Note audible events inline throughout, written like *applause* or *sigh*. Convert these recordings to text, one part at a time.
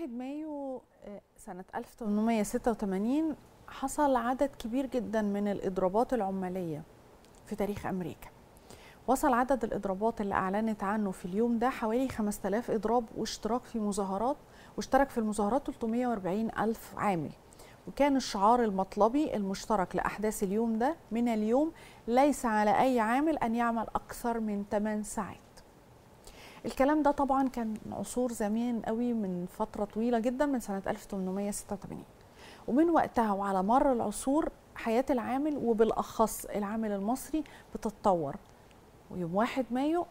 1 مايو آه، سنة 1886 حصل عدد كبير جدا من الإضرابات العمالية في تاريخ أمريكا وصل عدد الإضرابات اللي أعلنت عنه في اليوم ده حوالي 5000 إضراب واشتراك في مظاهرات واشترك في المظاهرات 340 ألف عامل وكان الشعار المطلبي المشترك لأحداث اليوم ده من اليوم ليس على أي عامل أن يعمل أكثر من 8 ساعات الكلام ده طبعا كان عصور زمان قوي من فتره طويله جدا من سنه 1886 ومن وقتها وعلى مر العصور حياه العامل وبالاخص العامل المصري بتتطور ويوم 1 مايو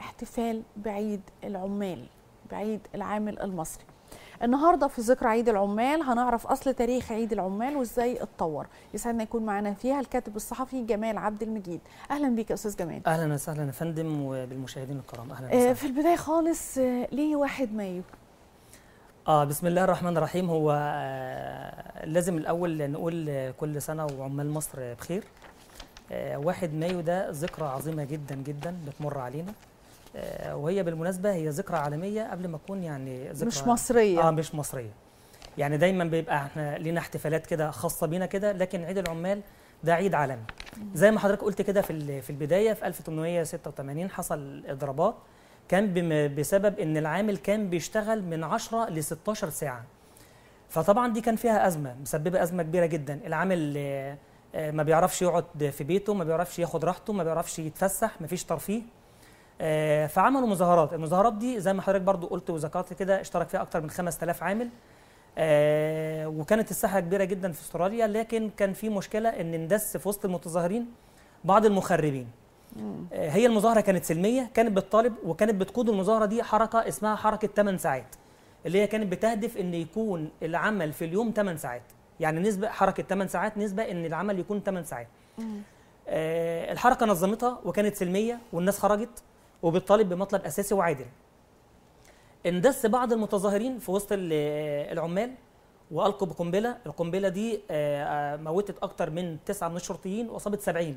احتفال بعيد العمال بعيد العامل المصري النهارده في ذكرى عيد العمال هنعرف اصل تاريخ عيد العمال وازاي اتطور يسعدنا يكون معانا فيها الكاتب الصحفي جمال عبد المجيد اهلا بيك يا استاذ جمال اهلا وسهلا يا فندم وبالمشاهدين الكرام اهلا آه، وسهلا في البدايه خالص آه، ليه 1 مايو آه بسم الله الرحمن الرحيم هو آه لازم الأول نقول كل سنة وعمال مصر بخير آه 1 مايو ده ذكرى عظيمة جدا جدا بتمر علينا آه، وهي بالمناسبه هي ذكرى عالميه قبل ما تكون يعني ذكرى مش مصريه اه مش مصريه يعني دايما بيبقى احنا لينا احتفالات كده خاصه بينا كده لكن عيد العمال ده عيد عالمي زي ما حضرتك قلت كده في في البدايه في 1886 حصل اضرابات كان بسبب ان العامل كان بيشتغل من 10 ل 16 ساعه فطبعا دي كان فيها ازمه مسببه ازمه كبيره جدا العامل آه، آه، ما بيعرفش يقعد في بيته ما بيعرفش ياخد راحته ما بيعرفش يتفسح ما فيش ترفيه آه، فعملوا مظاهرات المظاهرات دي زي ما حضرتك برضو قلت وذكرت كده اشترك فيها اكتر من 5000 عامل آه، وكانت الساحه كبيره جدا في استراليا لكن كان في مشكله ان ندس في وسط المتظاهرين بعض المخربين آه، هي المظاهره كانت سلميه كانت بتطالب وكانت بتقود المظاهره دي حركه اسمها حركه 8 ساعات اللي هي كانت بتهدف ان يكون العمل في اليوم 8 ساعات يعني نسبه حركه 8 ساعات نسبه ان العمل يكون 8 ساعات الحركه نظمتها وكانت سلميه والناس خرجت وبتطالب بمطلب اساسي وعادل اندس بعض المتظاهرين في وسط العمال والقوا بقنبله القنبله دي آه، آه، موتت اكتر من تسعة من الشرطيين واصابت 70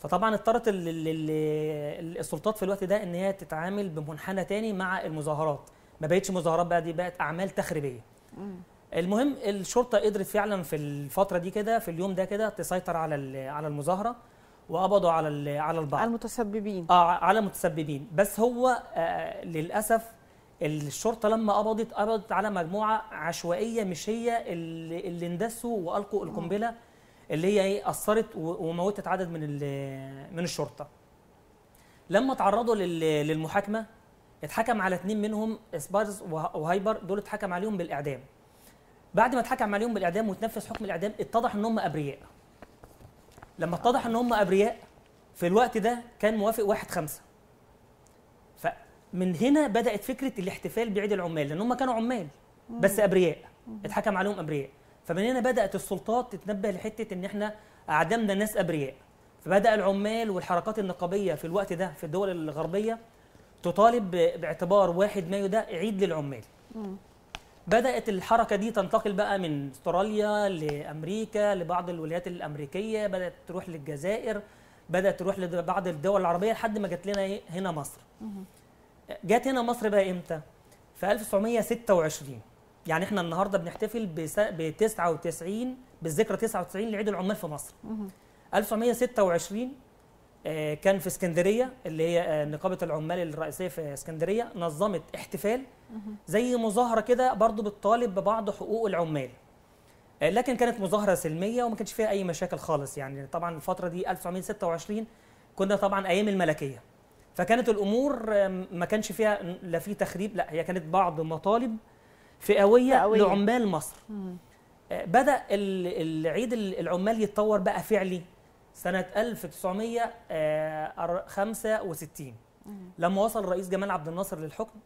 فطبعا اضطرت السلطات في الوقت ده ان هي تتعامل بمنحنى تاني مع المظاهرات ما بقتش مظاهرات بقى دي بقت اعمال تخريبيه المهم الشرطه قدرت فعلا في الفتره دي كده في اليوم ده كده تسيطر على على المظاهره وقبضوا على على البعض على المتسببين اه على المتسببين بس هو آه للاسف الشرطه لما قبضت قبضت على مجموعه عشوائيه مش هي اللي, اللي اندسوا والقوا آه. القنبله اللي هي ايه اثرت وموتت عدد من من الشرطه لما تعرضوا للمحاكمه اتحكم على اثنين منهم سبارز وهايبر دول اتحكم عليهم بالاعدام بعد ما اتحكم عليهم بالاعدام وتنفذ حكم الاعدام اتضح ان هم ابرياء لما اتضح ان هم ابرياء في الوقت ده كان موافق واحد خمسة فمن هنا بدات فكره الاحتفال بعيد العمال لان هم كانوا عمال بس ابرياء اتحكم عليهم ابرياء فمن هنا بدات السلطات تتنبه لحته ان احنا اعدمنا ناس ابرياء فبدا العمال والحركات النقابيه في الوقت ده في الدول الغربيه تطالب باعتبار 1 مايو ده عيد للعمال بدات الحركه دي تنتقل بقى من استراليا لامريكا لبعض الولايات الامريكيه بدات تروح للجزائر بدات تروح لبعض الدول العربيه لحد ما جت لنا إيه؟ هنا مصر جت هنا مصر بقى امتى في 1926 يعني احنا النهارده بنحتفل ب 99 بالذكرى 99 لعيد العمال في مصر 1926 آه، كان في اسكندريه اللي هي آه، نقابه العمال الرئيسيه في اسكندريه نظمت احتفال زي مظاهره كده برضو بتطالب ببعض حقوق العمال آه، لكن كانت مظاهره سلميه وما كانش فيها اي مشاكل خالص يعني طبعا الفتره دي 1926 كنا طبعا ايام الملكيه فكانت الامور ما كانش فيها لا في تخريب لا هي كانت بعض مطالب فئويه, فئوية. لعمال مصر بدا العيد العمال يتطور بقى فعلي سنة 1965 آه، لما وصل الرئيس جمال عبد الناصر للحكم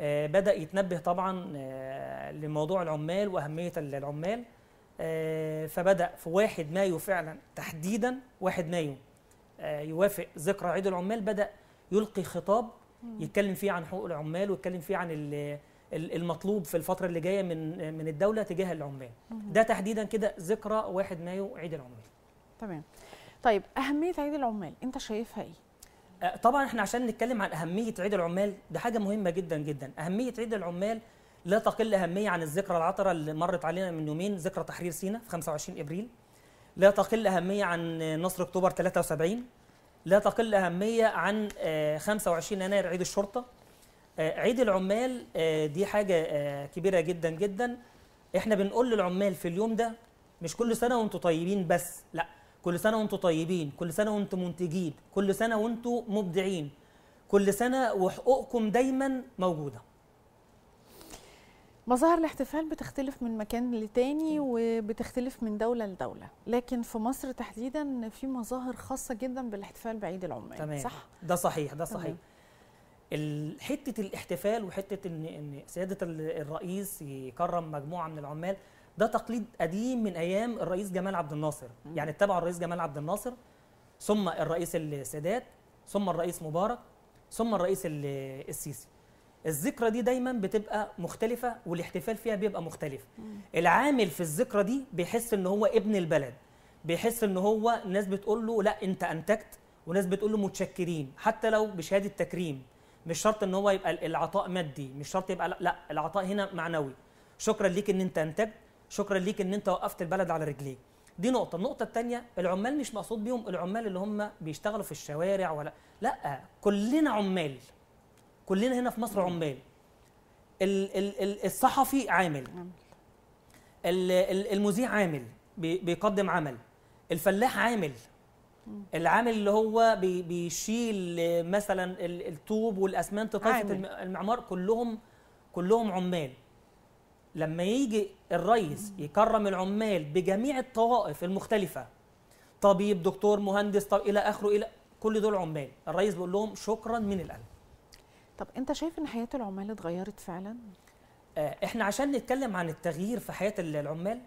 آه، بدأ يتنبه طبعا آه، لموضوع العمال وأهمية العمال فبدأ في 1 مايو فعلا تحديدا 1 مايو يوافق ذكرى عيد العمال بدأ يلقي خطاب يتكلم فيه عن حقوق العمال ويتكلم فيه عن المطلوب في الفترة اللي جاية من من الدولة تجاه العمال ده تحديدا كده ذكرى 1 مايو عيد العمال تمام طيب اهميه عيد العمال انت شايفها ايه أه، طبعا احنا عشان نتكلم عن اهميه عيد العمال ده حاجه مهمه جدا جدا اهميه عيد العمال لا تقل اهميه عن الذكرى العطره اللي مرت علينا من يومين ذكرى تحرير سيناء في 25 ابريل لا تقل اهميه عن نصر اكتوبر 73 لا تقل اهميه عن 25 أه، يناير عيد الشرطه أه، عيد العمال دي حاجه كبيره جدا جدا احنا بنقول للعمال في اليوم ده مش كل سنه وانتم طيبين بس لا كل سنة وانتم طيبين كل سنة وانتم منتجين كل سنة وانتم مبدعين كل سنة وحقوقكم دايما موجودة مظاهر الاحتفال بتختلف من مكان لتاني وبتختلف من دولة لدولة لكن في مصر تحديدا في مظاهر خاصة جدا بالاحتفال بعيد العمال تمام. صح؟ ده صحيح ده صحيح حتة الاحتفال وحتة ان سيادة الرئيس يكرم مجموعة من العمال ده تقليد قديم من ايام الرئيس جمال عبد الناصر يعني اتبعوا الرئيس جمال عبد الناصر ثم الرئيس السادات ثم الرئيس مبارك ثم الرئيس السيسي الذكرى دي دايما بتبقى مختلفة والاحتفال فيها بيبقى مختلف العامل في الذكرى دي بيحس ان هو ابن البلد بيحس ان هو ناس بتقول له لا انت انتجت وناس بتقول له متشكرين حتى لو بشهادة تكريم مش شرط ان هو يبقى العطاء مادي مش شرط يبقى لا العطاء هنا معنوي شكرا ليك ان انت انتجت شكرا ليك ان انت وقفت البلد على رجليه دي نقطة، النقطة الثانية العمال مش مقصود بيهم العمال اللي هم بيشتغلوا في الشوارع ولا لا كلنا عمال كلنا هنا في مصر عمال ال ال ال الصحفي عامل ال ال المذيع عامل بي بيقدم عمل الفلاح عامل العامل اللي هو بي بيشيل مثلا الطوب والاسمنت طاسه المعمار كلهم كلهم عمال لما يجي الريس يكرم العمال بجميع الطوائف المختلفه طبيب دكتور مهندس طب الى اخره الى كل دول عمال الريس بيقول لهم شكرا من القلب طب انت شايف ان حياه العمال اتغيرت فعلا آه احنا عشان نتكلم عن التغيير في حياه العمال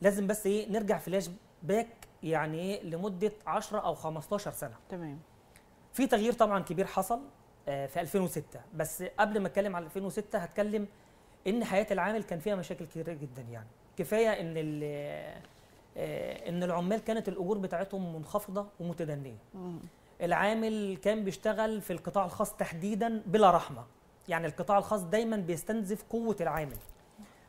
لازم بس ايه نرجع فلاش باك يعني ايه لمده 10 او 15 سنه تمام في تغيير طبعا كبير حصل آه في 2006 بس قبل ما اتكلم على 2006 هتكلم ان حياه العامل كان فيها مشاكل كثيره جدا يعني كفايه ان آه، ان العمال كانت الاجور بتاعتهم منخفضه ومتدنيه العامل كان بيشتغل في القطاع الخاص تحديدا بلا رحمه يعني القطاع الخاص دايما بيستنزف قوه العامل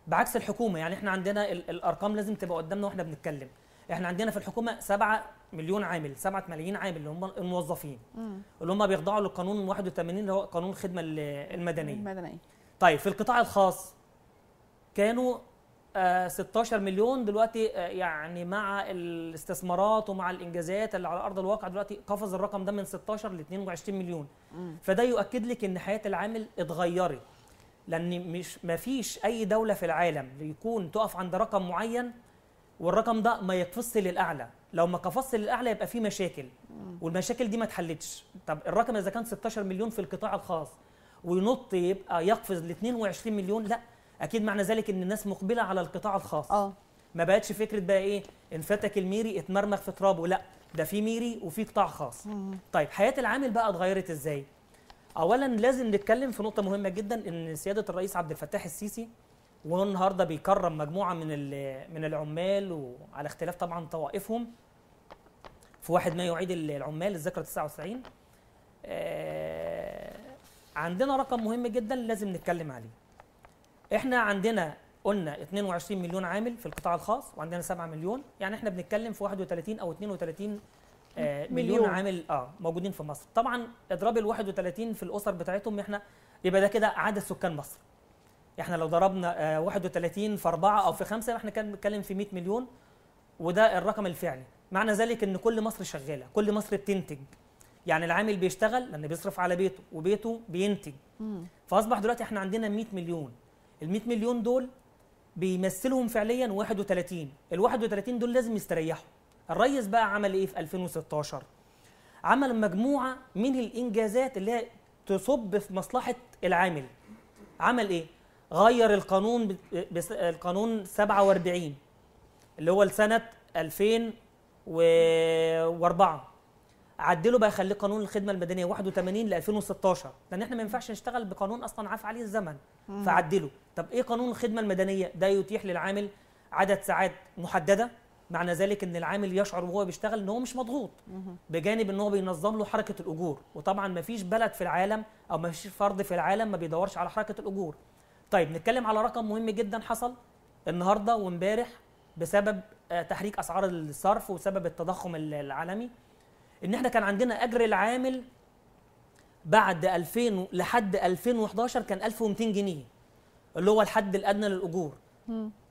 بعكس الحكومه يعني احنا عندنا الارقام لازم تبقى قدامنا واحنا بنتكلم احنا عندنا في الحكومه 7 مليون عامل 7 ملايين عامل اللي هم الموظفين اللي هم بيخضعوا للقانون 81 اللي هو قانون الخدمه المدنيه المدنيه طيب في القطاع الخاص كانوا 16 آه، مليون دلوقتي آه، يعني مع الاستثمارات ومع الانجازات اللي على ارض الواقع دلوقتي قفز الرقم ده من 16 ل 22 مليون فده يؤكد لك ان حياه العامل اتغيرت لان مش ما فيش اي دوله في العالم يكون تقف عند رقم معين والرقم ده ما يقفزش للاعلى لو ما قفزش للاعلى يبقى في مشاكل والمشاكل دي ما اتحلتش طب الرقم اذا كان 16 مليون في القطاع الخاص وينط يبقى يقفز ل 22 مليون لا اكيد معنى ذلك ان الناس مقبله على القطاع الخاص اه ما بقتش فكره بقى ايه ان فتك الميري اتمرمغ في ترابه لا ده في ميري وفي قطاع خاص مم. طيب حياه العامل بقى اتغيرت ازاي اولا لازم نتكلم في نقطه مهمه جدا ان سياده الرئيس عبد الفتاح السيسي والنهارده بيكرم مجموعه من من العمال وعلى اختلاف طبعا طوائفهم في واحد ما يعيد العمال الذكرى 99 آه، عندنا رقم مهم جدا لازم نتكلم عليه احنا عندنا قلنا 22 مليون عامل في القطاع الخاص وعندنا 7 مليون يعني احنا بنتكلم في 31 او 32 آه، مليون, مليون عامل اه موجودين في مصر طبعا اضراب ال 31 في الاسر بتاعتهم احنا يبقى ده كده عدد سكان مصر احنا لو ضربنا 31 آه، في 4 او في 5 احنا كان بنتكلم في 100 مليون وده الرقم الفعلي معنى ذلك ان كل مصر شغاله كل مصر بتنتج يعني العامل بيشتغل لان بيصرف على بيته وبيته بينتج فاصبح دلوقتي احنا عندنا 100 مليون ال 100 مليون دول بيمثلهم فعليا 31 ال 31 دول لازم يستريحوا الريس بقى عمل ايه في 2016 عمل مجموعه من الانجازات اللي هي تصب في مصلحه العامل عمل ايه غير القانون بس... القانون 47 اللي هو لسنه 2004 عدله بقى يخليه قانون الخدمه المدنيه 81 ل 2016 لان احنا ما ينفعش نشتغل بقانون اصلا عاف عليه الزمن فعدله طب ايه قانون الخدمه المدنيه ده يتيح للعامل عدد ساعات محدده معنى ذلك ان العامل يشعر وهو بيشتغل ان هو مش مضغوط بجانب ان هو بينظم له حركه الاجور وطبعا ما فيش بلد في العالم او ما فيش فرد في العالم ما بيدورش على حركه الاجور طيب نتكلم على رقم مهم جدا حصل النهارده وامبارح بسبب آه، تحريك اسعار الصرف وسبب التضخم العالمي ان احنا كان عندنا اجر العامل بعد 2000 لحد 2011 كان 1200 جنيه اللي هو الحد الادنى للاجور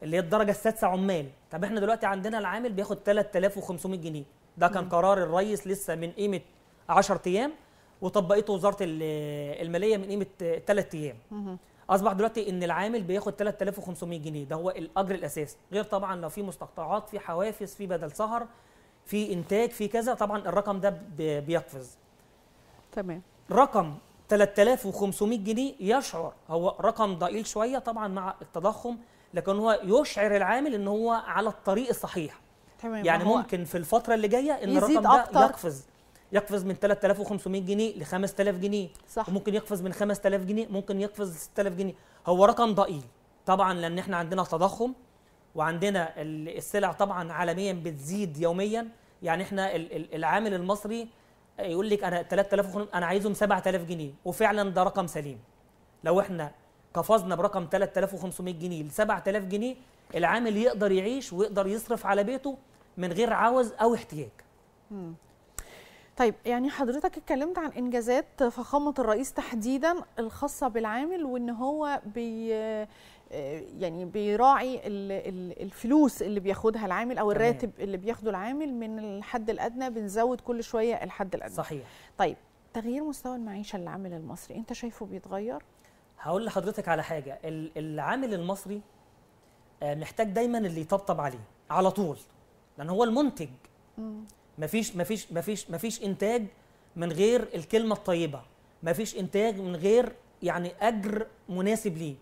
اللي هي الدرجه السادسه عمال طب احنا دلوقتي عندنا العامل بياخد 3500 جنيه ده كان قرار الرئيس لسه من قيمه 10 ايام وطبقته وزاره الماليه من قيمه 3 ايام اصبح دلوقتي ان العامل بياخد 3500 جنيه ده هو الاجر الاساسي غير طبعا لو في مستقطعات في حوافز في بدل سهر في انتاج في كذا طبعا الرقم ده بيقفز تمام رقم 3500 جنيه يشعر هو رقم ضئيل شويه طبعا مع التضخم لكن هو يشعر العامل ان هو على الطريق الصحيح تمام يعني ممكن في الفتره اللي جايه ان الرقم ده أكتر. يقفز يقفز من 3500 جنيه ل 5000 جنيه صح. وممكن يقفز من 5000 جنيه ممكن يقفز 6000 جنيه هو رقم ضئيل طبعا لان احنا عندنا تضخم وعندنا السلع طبعا عالميا بتزيد يوميا يعني احنا العامل المصري يقول لك انا 3000 انا عايزهم 7000 جنيه وفعلا ده رقم سليم لو احنا قفزنا برقم 3500 جنيه ل 7000 جنيه العامل يقدر يعيش ويقدر يصرف على بيته من غير عوز او احتياج طيب يعني حضرتك اتكلمت عن انجازات فخامه الرئيس تحديدا الخاصه بالعامل وان هو بي آه، يعني بيراعي الفلوس اللي بياخدها العامل او الراتب اللي بياخده العامل من الحد الادنى بنزود كل شويه الحد الادنى صحيح طيب تغيير مستوى المعيشه للعامل المصري انت شايفه بيتغير هقول لحضرتك على حاجه العامل المصري آه، محتاج دايما اللي يطبطب عليه على طول لان هو المنتج مفيش مفيش مفيش مفيش انتاج من غير الكلمه الطيبه مفيش انتاج من غير يعني اجر مناسب ليه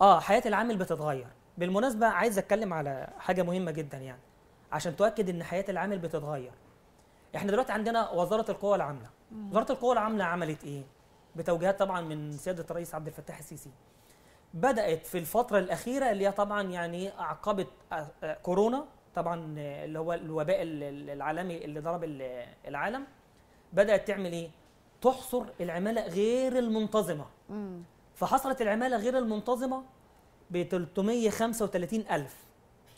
اه حياه العامل بتتغير بالمناسبه عايز اتكلم على حاجه مهمه جدا يعني عشان تؤكد ان حياه العامل بتتغير احنا دلوقتي عندنا وزاره القوى العامله وزاره القوى العامله عملت ايه بتوجيهات طبعا من سياده الرئيس عبد الفتاح السيسي بدات في الفتره الاخيره اللي هي طبعا يعني اعقبت آه، آه، كورونا طبعا آه، اللي هو الوباء العالمي اللي ضرب العالم بدات تعمل ايه تحصر العماله غير المنتظمه فحصلت العمالة غير المنتظمة ب 335 ألف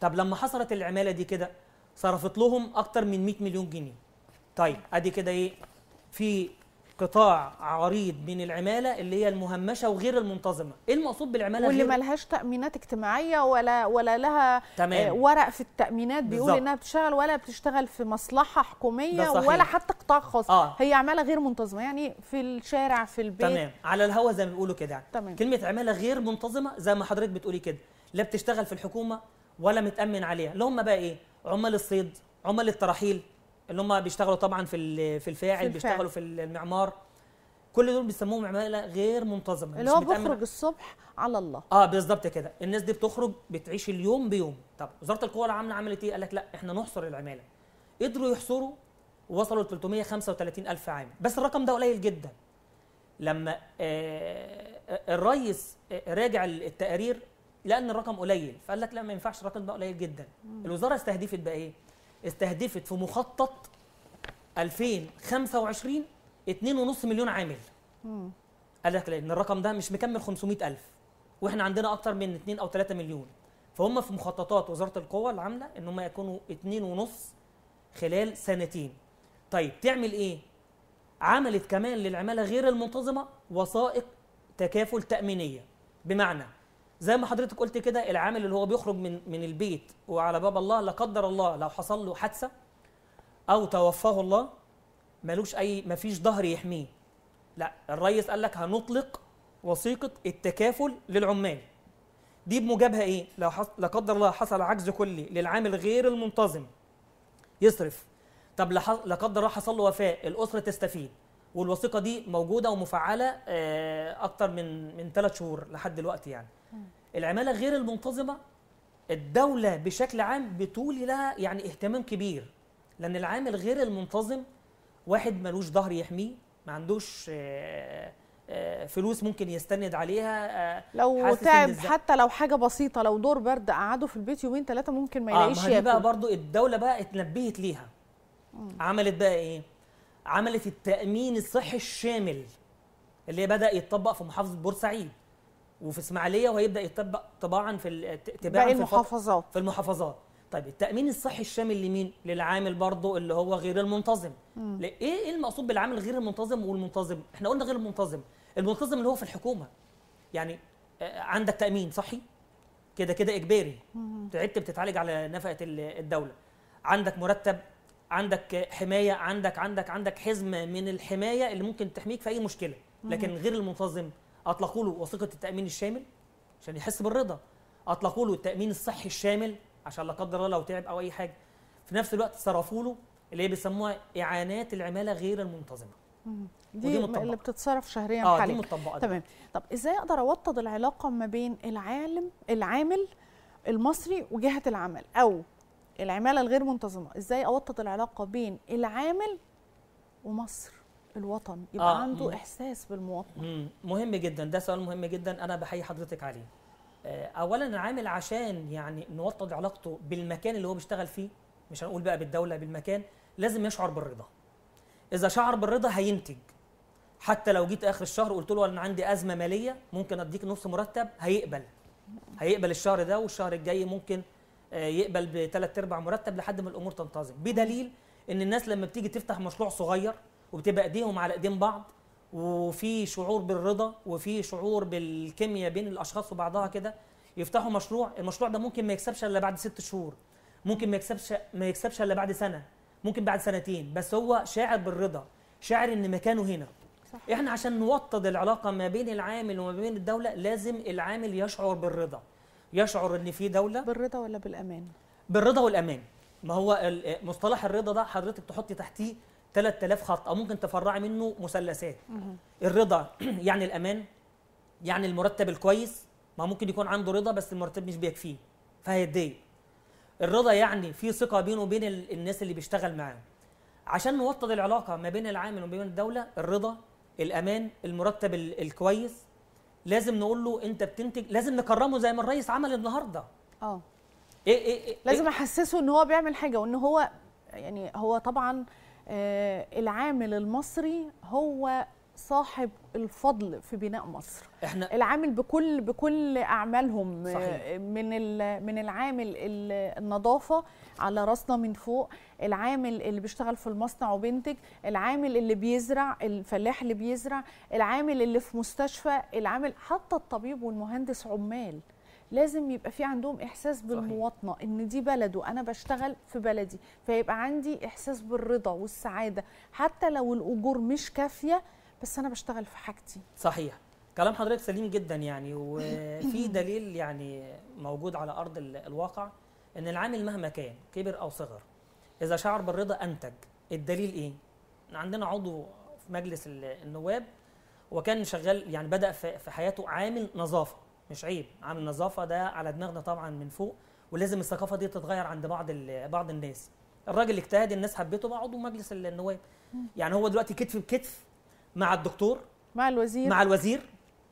طب لما حصلت العمالة دي كده صرفت لهم أكتر من 100 مليون جنيه طيب أدي كده إيه في قطاع عريض من العماله اللي هي المهمشه وغير المنتظمه ايه المقصود بالعماله واللي لهاش تامينات اجتماعيه ولا ولا لها تمام. آه، ورق في التامينات بيقول بالزبط. انها بتشتغل ولا بتشتغل في مصلحه حكوميه ولا حتى قطاع خاص آه. هي عماله غير منتظمه يعني في الشارع في البيت تمام على الهوا زي ما بيقولوا كده يعني. تمام. كلمه عماله غير منتظمه زي ما حضرتك بتقولي كده لا بتشتغل في الحكومه ولا متامن عليها اللي هم بقى ايه عمال الصيد عمال الترحيل اللي هم بيشتغلوا طبعا في في الفاعل بيشتغلوا في المعمار كل دول بيسموهم عماله غير منتظمه اللي هو بيخرج الصبح على الله اه بالظبط كده الناس دي بتخرج بتعيش اليوم بيوم طب وزاره القوى العامله عملت ايه قال لك لا احنا نحصر العماله قدروا يحصروا وصلوا ل 335 الف عامل بس الرقم ده قليل جدا لما آه, آه، الريس آه، راجع التقارير لان الرقم قليل فقال لك لا ما ينفعش الرقم ده قليل جدا الوزاره استهدفت بقى ايه استهدفت في مخطط 2025 2.5 مليون عامل قال لك لان الرقم ده مش مكمل 500000 واحنا عندنا اكتر من 2 او 3 مليون فهم في مخططات وزاره القوى اللي عامله ان هم يكونوا 2.5 خلال سنتين طيب تعمل ايه عملت كمان للعماله غير المنتظمه وثائق تكافل تامينيه بمعنى زي ما حضرتك قلت كده العامل اللي هو بيخرج من من البيت وعلى باب الله لا قدر الله لو حصل له حادثه او توفاه الله ملوش اي مفيش ظهر يحميه لا الريس قال لك هنطلق وثيقه التكافل للعمال دي بمجابها ايه لو لا قدر الله حصل عجز كلي للعامل غير المنتظم يصرف طب لا قدر الله حصل له وفاه الاسره تستفيد والوثيقه دي موجوده ومفعله آه، اكتر من من ثلاث شهور لحد دلوقتي يعني العماله غير المنتظمه الدوله بشكل عام بتولي لها يعني اهتمام كبير لان العامل غير المنتظم واحد ملوش ظهر يحميه ما عندوش آه، آه، فلوس ممكن يستند عليها لو تعب حتى لو حاجه بسيطه لو دور برد قعده في البيت يومين ثلاثه ممكن ما يلاقيش آه ما هي بقى برضو الدوله بقى اتنبهت ليها عملت بقى ايه عملت التامين الصحي الشامل اللي بدا يتطبق في محافظه بورسعيد وفي اسماعيليه وهيبدا يتطبق طباعا في تباعا في المحافظات في المحافظات طيب التامين الصحي الشامل لمين للعامل برضه اللي هو غير المنتظم ايه ايه المقصود بالعامل غير المنتظم والمنتظم احنا قلنا غير المنتظم المنتظم اللي هو في الحكومه يعني آه، عندك تامين صحي كده كده اجباري تعبت بتتعالج على نفقه الدوله عندك مرتب عندك حمايه عندك عندك عندك حزمه من الحمايه اللي ممكن تحميك في اي مشكله لكن غير المنتظم اطلقوا له وثيقه التامين الشامل عشان يحس بالرضا اطلقوا له التامين الصحي الشامل عشان لا قدر الله لو تعب او اي حاجه في نفس الوقت صرفوا له اللي هي بيسموها اعانات العماله غير المنتظمه دي, مطبقة. اللي بتتصرف شهريا آه حاليا دي تمام طب ازاي اقدر اوطد العلاقه ما بين العالم العامل المصري وجهه العمل او العماله الغير منتظمه ازاي اوطد العلاقه بين العامل ومصر الوطن يبقى آه. عنده مم. احساس بالمواطنه مهم جدا ده سؤال مهم جدا انا بحيي حضرتك عليه آه، اولا العامل عشان يعني نوطد علاقته بالمكان اللي هو بيشتغل فيه مش هنقول بقى بالدوله بالمكان لازم يشعر بالرضا اذا شعر بالرضا هينتج حتى لو جيت اخر الشهر قلت له انا عندي ازمه ماليه ممكن اديك نص مرتب هيقبل هيقبل الشهر ده والشهر الجاي ممكن آه، يقبل بثلاث ارباع مرتب لحد ما الامور تنتظم بدليل ان الناس لما بتيجي تفتح مشروع صغير وبتبقى ايديهم على ايدين بعض وفي شعور بالرضا وفي شعور بالكيمياء بين الاشخاص وبعضها كده يفتحوا مشروع المشروع ده ممكن ما يكسبش الا بعد ست شهور ممكن ما يكسبش ما يكسبش الا بعد سنه ممكن بعد سنتين بس هو شاعر بالرضا شاعر ان مكانه هنا صح. احنا عشان نوطد العلاقه ما بين العامل وما بين الدوله لازم العامل يشعر بالرضا يشعر ان في دوله بالرضا ولا بالامان بالرضا والامان ما هو مصطلح الرضا ده حضرتك تحطي تحتيه 3000 خط او ممكن تفرعي منه مثلثات الرضا *clears throat* يعني الامان يعني المرتب الكويس ما ممكن يكون عنده رضا بس المرتب مش بيكفيه فهيتضايق الرضا يعني في ثقه بينه وبين الناس اللي بيشتغل معاه عشان نوطد العلاقه ما بين العامل وما بين الدوله الرضا الامان المرتب الكويس لازم نقول له انت بتنتج لازم نكرمه زي ما الرئيس عمل النهارده اه إيه،, إيه, ايه ايه لازم احسسه ان هو بيعمل حاجه وان هو يعني هو طبعا آه العامل المصري هو صاحب الفضل في بناء مصر احنا العامل بكل بكل اعمالهم آه، صحيح. من من العامل النظافه على راسنا من فوق العامل اللي بيشتغل في المصنع وبينتج العامل اللي بيزرع الفلاح اللي بيزرع العامل اللي في مستشفى العامل حتى الطبيب والمهندس عمال لازم يبقى في عندهم احساس بالمواطنه ان دي بلده انا بشتغل في بلدي فيبقى عندي احساس بالرضا والسعاده حتى لو الاجور مش كافيه بس انا بشتغل في حاجتي صحيح كلام حضرتك سليم جدا يعني *clears throat* وفي دليل يعني موجود على ارض الواقع ان العامل مهما كان كبر او صغر اذا شعر بالرضا انتج الدليل ايه عندنا عضو في مجلس النواب وكان شغال يعني بدا في حياته عامل نظافه مش عيب عامل نظافه ده على دماغنا طبعا من فوق ولازم الثقافه دي تتغير عند بعض بعض الناس الراجل اجتهد الناس حبته بقى عضو مجلس النواب يعني هو دلوقتي كتف بكتف مع الدكتور مع الوزير مع الوزير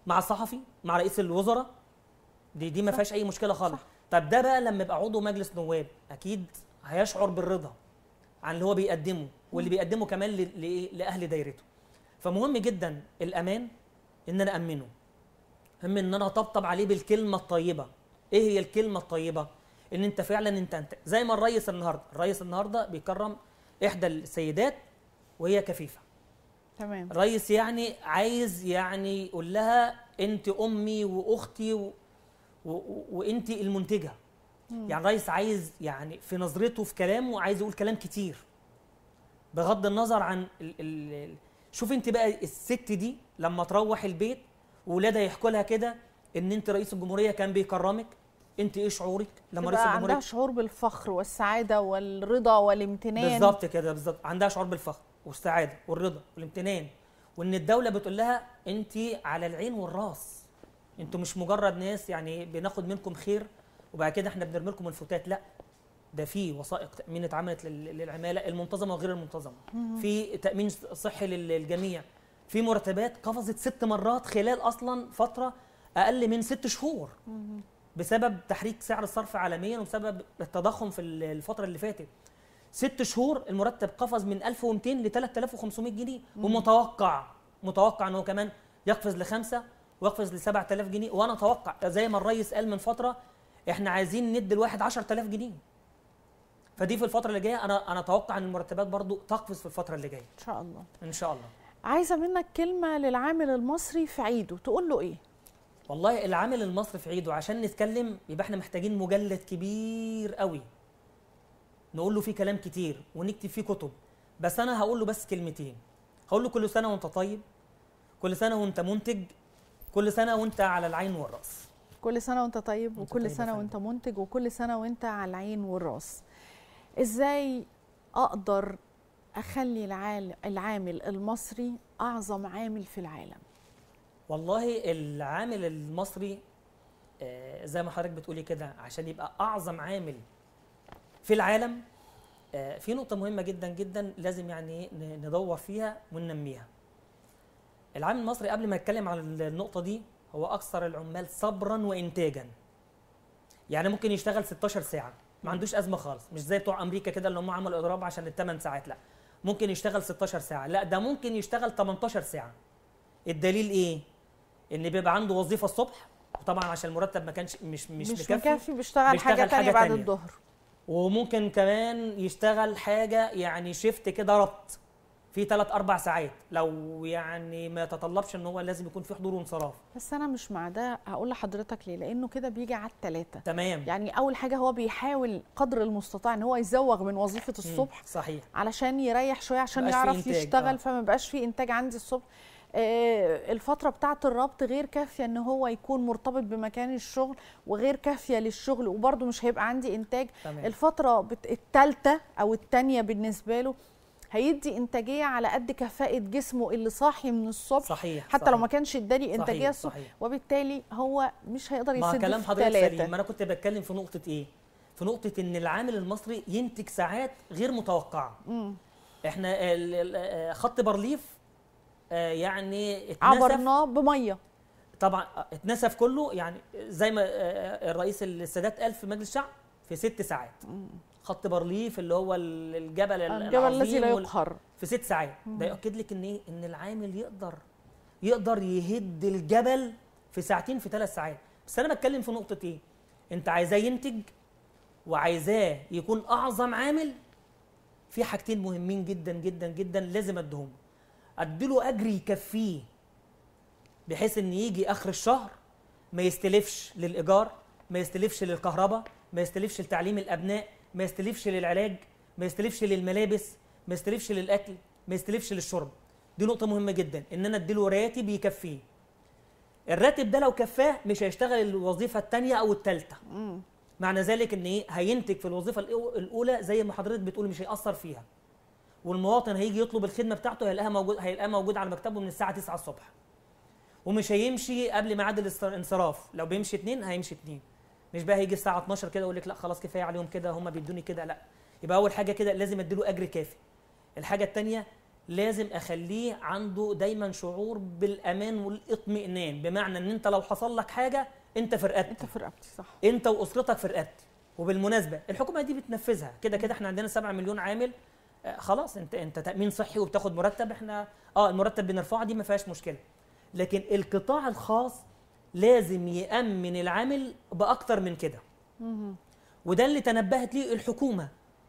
مع الصحفي مع رئيس الوزراء دي دي ما فيهاش اي مشكله خالص طب ده بقى لما يبقى عضو مجلس نواب اكيد هيشعر بالرضا عن اللي هو بيقدمه واللي بيقدمه كمان لاهل دايرته فمهم جدا الامان ان انا امنه هم ان انا اطبطب عليه بالكلمه الطيبه ايه هي الكلمه الطيبه ان انت فعلا انت, انت زي ما الريس النهارده الريس النهارده بيكرم احدى السيدات وهي كفيفه تمام الريس يعني عايز يعني يقول لها انت امي واختي و... و... وانت المنتجه مم. يعني الريس عايز يعني في نظرته في كلامه عايز يقول كلام كتير بغض النظر عن ال... ال... شوف انت بقى الست دي لما تروح البيت وولادها يحكوا لها كده ان انت رئيس الجمهوريه كان بيكرمك انت ايه شعورك لما رئيس الجمهوريه عندها شعور بالفخر والسعاده والرضا والامتنان بالظبط كده بالظبط عندها شعور بالفخر والسعاده والرضا والامتنان وان الدوله بتقول لها انت على العين والراس انتوا مش مجرد ناس يعني بناخد منكم خير وبعد كده احنا بنرمي لكم الفتات لا ده في وثائق تامين اتعملت للعماله المنتظمه وغير المنتظمه في تامين صحي للجميع في مرتبات قفزت ست مرات خلال اصلا فتره اقل من ست شهور بسبب تحريك سعر الصرف عالميا وبسبب التضخم في الفتره اللي فاتت ست شهور المرتب قفز من 1200 ل 3500 جنيه ومتوقع متوقع ان هو كمان يقفز لخمسه ويقفز ل 7000 جنيه وانا اتوقع زي ما الرئيس قال من فتره احنا عايزين ندي الواحد 10000 جنيه فدي في الفتره اللي جايه انا انا اتوقع ان المرتبات برضو تقفز في الفتره اللي جايه ان شاء الله ان شاء الله عايزه منك كلمه للعامل المصري في عيده تقول له ايه والله العامل المصري في عيده عشان نتكلم يبقى احنا محتاجين مجلد كبير قوي نقول له فيه كلام كتير ونكتب فيه كتب بس انا هقول له بس كلمتين هقول له كل سنه وانت طيب كل سنه وانت منتج كل سنه وانت على العين والراس كل سنه وانت طيب وكل طيب سنه وانت منتج وكل سنه وانت على العين والراس ازاي اقدر اخلي العامل المصري اعظم عامل في العالم والله العامل المصري آه، زي ما حضرتك بتقولي كده عشان يبقى اعظم عامل في العالم آه، في نقطة مهمة جدا جدا لازم يعني ندور فيها وننميها. العامل المصري قبل ما يتكلم عن النقطة دي هو أكثر العمال صبرا وإنتاجا. يعني ممكن يشتغل 16 ساعة ما عندوش أزمة خالص، مش زي بتوع أمريكا كده اللي هم عملوا إضراب عشان الثمان ساعات، لأ. ممكن يشتغل 16 ساعة، لأ ده ممكن يشتغل 18 ساعة. الدليل إيه؟ إن بيبقى عنده وظيفة الصبح وطبعا عشان المرتب ما كانش مش مش, مش مكفي بيشتغل حاجة, حاجة تانية بعد الظهر. وممكن كمان يشتغل حاجه يعني شيفت كده ربط في ثلاث اربع ساعات لو يعني ما يتطلبش ان هو لازم يكون في حضور وانصراف بس انا مش مع ده هقول لحضرتك ليه لانه كده بيجي على الثلاثه تمام يعني اول حاجه هو بيحاول قدر المستطاع ان هو يزوغ من وظيفه الصبح صحيح علشان يريح شويه عشان يعرف يشتغل آه. فما بقاش في انتاج عندي الصبح آه، الفتره بتاعه الربط غير كافيه ان هو يكون مرتبط بمكان الشغل وغير كافيه للشغل وبرضه مش هيبقى عندي انتاج تمام. الفتره التالتة او التانية بالنسبه له هيدي انتاجيه على قد كفاءه جسمه اللي صاحي من الصبح صحيح حتى صحيح لو ما كانش اداني انتاجيه الصبح صحيح وبالتالي هو مش هيقدر يسد ما كلام حضرتك سليم ما انا كنت بتكلم في نقطه ايه في نقطه ان العامل المصري ينتج ساعات غير متوقعه امم احنا خط بارليف آه، يعني اتنسف عبرناه بميه طبعا آه، اتنسف كله يعني زي ما آه، الرئيس السادات قال في مجلس الشعب في ست ساعات خط بارليف اللي هو الجبل الجبل الذي لا يقهر في ست ساعات ده يؤكد لك ان ايه ان العامل يقدر يقدر يهد الجبل في ساعتين في ثلاث ساعات بس انا بتكلم في نقطه ايه انت عايزاه ينتج وعايزاه يكون اعظم عامل في حاجتين مهمين جدا جدا جدا لازم ادهم اديله اجر يكفيه بحيث ان يجي اخر الشهر ما يستلفش للايجار ما يستلفش للكهرباء ما يستلفش لتعليم الابناء ما يستلفش للعلاج ما يستلفش للملابس ما يستلفش للاكل ما يستلفش للشرب دي نقطه مهمه جدا ان انا اديله راتب يكفيه الراتب ده لو كفاه مش هيشتغل الوظيفه الثانيه او الثالثه معنى ذلك ان ايه هينتج في الوظيفه الاولى زي ما حضرتك بتقول مش هيأثر فيها والمواطن هيجي يطلب الخدمه بتاعته هيلاقيها موجود هيلاقيها موجود على مكتبه من الساعه 9 الصبح ومش هيمشي قبل ميعاد الانصراف لو بيمشي اثنين هيمشي اثنين مش بقى هيجي الساعه 12 كده يقول لك لا خلاص كفايه عليهم كده هم بيدوني كده لا يبقى اول حاجه كده لازم اديله اجر كافي الحاجه الثانيه لازم اخليه عنده دايما شعور بالامان والاطمئنان بمعنى ان انت لو حصل لك حاجه انت في رقبتي انت في رقبتي صح انت واسرتك في رقبتي وبالمناسبه الحكومه دي بتنفذها كده كده احنا عندنا 7 مليون عامل آه، خلاص انت انت تامين صحي وبتاخد مرتب احنا اه المرتب بنرفعه دي ما فيهاش مشكله لكن القطاع الخاص لازم يامن العامل باكتر من كده وده اللي تنبهت ليه الحكومه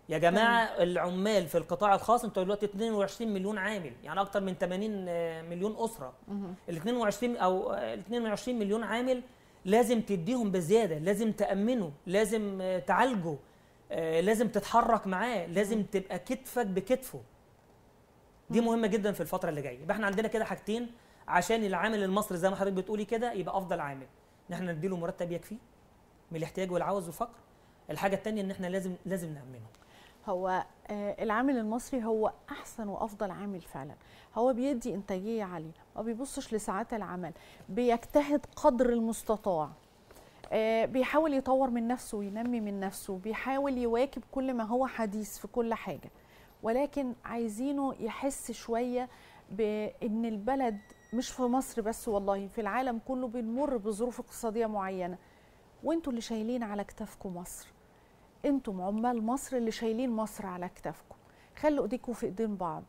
يا جماعه العمال في القطاع الخاص انتوا دلوقتي 22 مليون عامل يعني اكتر من 80 آه، مليون اسره ال 22 او ال آه، 22 مليون عامل لازم تديهم بزياده لازم تامنه لازم تعالجه آه، لازم تتحرك معاه لازم تبقى كتفك بكتفه دي مهمه جدا في الفتره اللي جايه يبقى احنا عندنا كده حاجتين عشان العامل المصري زي ما حضرتك بتقولي كده يبقى افضل عامل ان احنا نديله مرتب يكفيه من الاحتياج والعوز والفقر الحاجه الثانيه ان احنا لازم لازم نامنه هو آه، العامل المصري هو احسن وافضل عامل فعلا هو بيدي انتاجيه عاليه ما بيبصش لساعات العمل بيجتهد قدر المستطاع آه، بيحاول يطور من نفسه وينمي من نفسه بيحاول يواكب كل ما هو حديث في كل حاجة ولكن عايزينه يحس شوية بأن البلد مش في مصر بس والله في العالم كله بنمر بظروف اقتصادية معينة وانتوا اللي شايلين على كتافكم مصر انتم عمال مصر اللي شايلين مصر على كتافكم خلوا ايديكم في ايدين بعض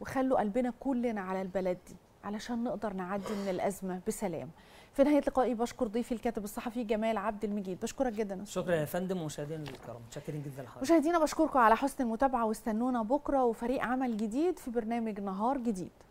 وخلوا قلبنا كلنا على البلد دي علشان نقدر نعدي من الأزمة بسلام في نهايه لقائي بشكر ضيفي الكاتب الصحفي جمال عبد المجيد بشكرك جدا شكرا يا فندم ومشاهدينا الكرام متشكرين جدا لحضرتك مشاهدينا بشكركم على حسن المتابعه واستنونا بكره وفريق عمل جديد في برنامج نهار جديد